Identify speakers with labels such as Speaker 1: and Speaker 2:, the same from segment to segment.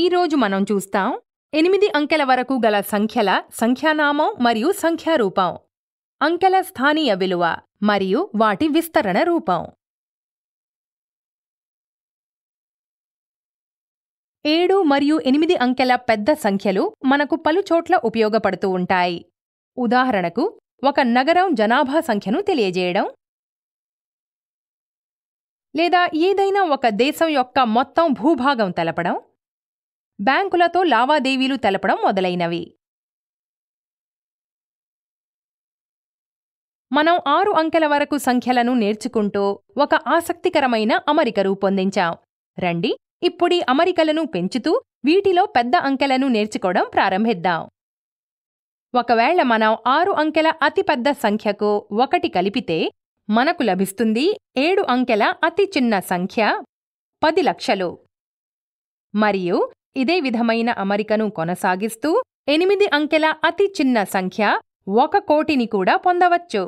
Speaker 1: ఈరోజు మనం చూస్తాం ఎనిమిది అంకెల వరకు గల సంఖ్యల సంఖ్యానామం మరియు సంఖ్యారూపం అంకెల స్థానీయ విలువ మరియు వాటి విస్తరణ రూపం ఏడు మరియు ఎనిమిది అంకెల పెద్ద సంఖ్యలు మనకు పలుచోట్ల ఉపయోగపడుతూ ఉంటాయి ఉదాహరణకు ఒక నగరం జనాభా సంఖ్యను తెలియజేయడం లేదా ఏదైనా ఒక దేశం యొక్క మొత్తం భూభాగం తెలపడం బ్యాంకులతో లావాదేవీలు తెలపడం మొదలైనవి మనం ఆరు అంకెల వరకు సంఖ్యలను నేర్చుకుంటూ ఒక ఆసక్తికరమైన అమరిక రూపొందించాం రండి ఇప్పుడి అమరికలను పెంచుతూ వీటిలో పెద్ద అంకెలను నేర్చుకోవడం ప్రారంభిద్దాం ఒకవేళ మనం ఆరు అంకెల అతిపెద్ద సంఖ్యకు ఒకటి కలిపితే మనకు లభిస్తుంది ఏడు అంకెల అతి చిన్న సంఖ్య పది లక్షలు మరియు ఇదే విధమైన అమరికను కొనసాగిస్తూ ఎనిమిది అంకెల అతి చిన్న సంఖ్య ఒక కోటిని కూడా పొందవచ్చు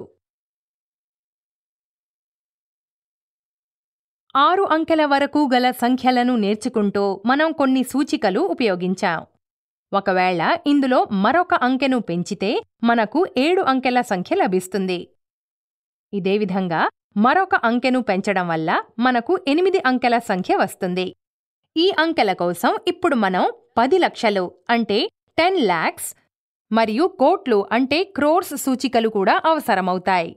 Speaker 1: ఆరు అంకెల వరకు గల సంఖ్యలను నేర్చుకుంటూ మనం కొన్ని సూచికలు ఉపయోగించాం ఒకవేళ ఇందులో మరొక అంకెను పెంచితే మనకు ఏడు అంకెల సంఖ్య లభిస్తుంది ఇదేవిధంగా మరొక అంకెను పెంచడం వల్ల మనకు ఎనిమిది అంకెల సంఖ్య వస్తుంది ఈ అంకెల కోసం ఇప్పుడు మనం పది లక్షలు అంటే టెన్ ల్యాక్స్ మరియు కోట్లు అంటే క్రోర్స్ సూచికలు కూడా అవసరమవుతాయి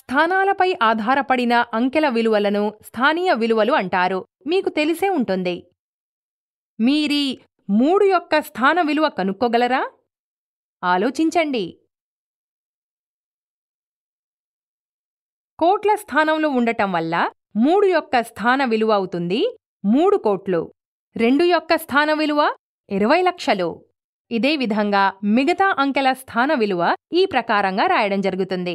Speaker 1: స్థానాలపై ఆధారపడిన అంకెల విలువలను స్థానీయ విలువలు అంటారు మీకు తెలిసే ఉంటుంది మీరి మూడు యొక్క స్థాన విలువ కనుక్కోగలరా ఆలోచించండి కోట్ల స్థానంలో ఉండటం వల్ల మూడు యొక్క స్థాన విలువ అవుతుంది మూడు కోట్లు రెండు యొక్క స్థాన విలువ ఇరవై లక్షలు ఇదే విధంగా మిగతా అంకెల స్థాన విలువ ఈ ప్రకారంగా రాయడం జరుగుతుంది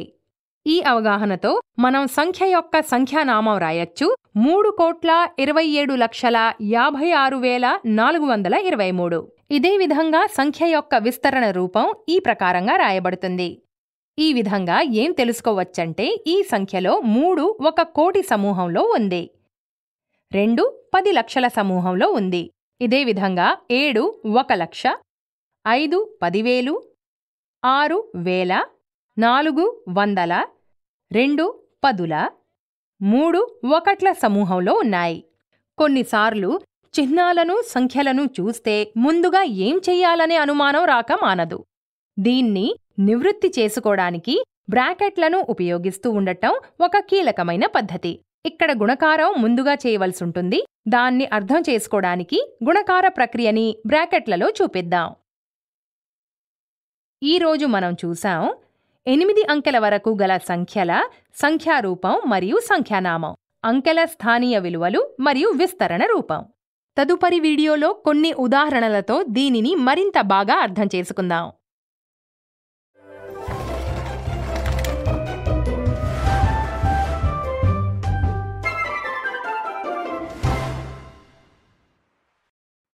Speaker 1: ఈ అవగాహనతో మనం సంఖ్య యొక్క సంఖ్యానామం రాయొచ్చు మూడు కోట్ల ఇరవై ఏడు లక్షల యాభై ఆరు వేల నాలుగు వందల ఇరవై మూడు ఇదే విధంగా సంఖ్య యొక్క విస్తరణ రూపం ఈ ప్రకారంగా రాయబడుతుంది ఈ విధంగా ఏం తెలుసుకోవచ్చంటే ఈ సంఖ్యలో మూడు ఒక కోటి సమూహంలో ఉంది రెండు పది లక్షల సమూహంలో ఉంది ఇదే విధంగా ఏడు ఒక లక్ష ఐదు పదివేలు ఆరు వేల నాలుగు వందల రెండు పదుల మూడు ఒకట్ల సమూహంలో ఉన్నాయి కొన్నిసార్లు చిహ్నాలను సంఖ్యలను చూస్తే ముందుగా ఏం చెయ్యాలనే అనుమానం రాక మానదు దీన్ని నివృత్తి చేసుకోవడానికి బ్రాకెట్లను ఉపయోగిస్తూ ఉండటం ఒక కీలకమైన పద్ధతి ఇక్కడ గుణకారం ముందుగా చేయవలసి ఉంటుంది దాన్ని అర్థం చేసుకోవడానికి గుణకార ప్రక్రియని బ్రాకెట్లలో చూపిద్దాం ఈరోజు మనం చూసాం ఎనిమిది అంకెల వరకు గల సంఖ్యల సంఖ్యారూపం మరియు సంఖ్యానామం అంకెల స్థానీయ విలువలు మరియు విస్తరణ రూపం తదుపరి వీడియోలో కొన్ని ఉదాహరణలతో దీనిని మరింత బాగా అర్థం చేసుకుందాం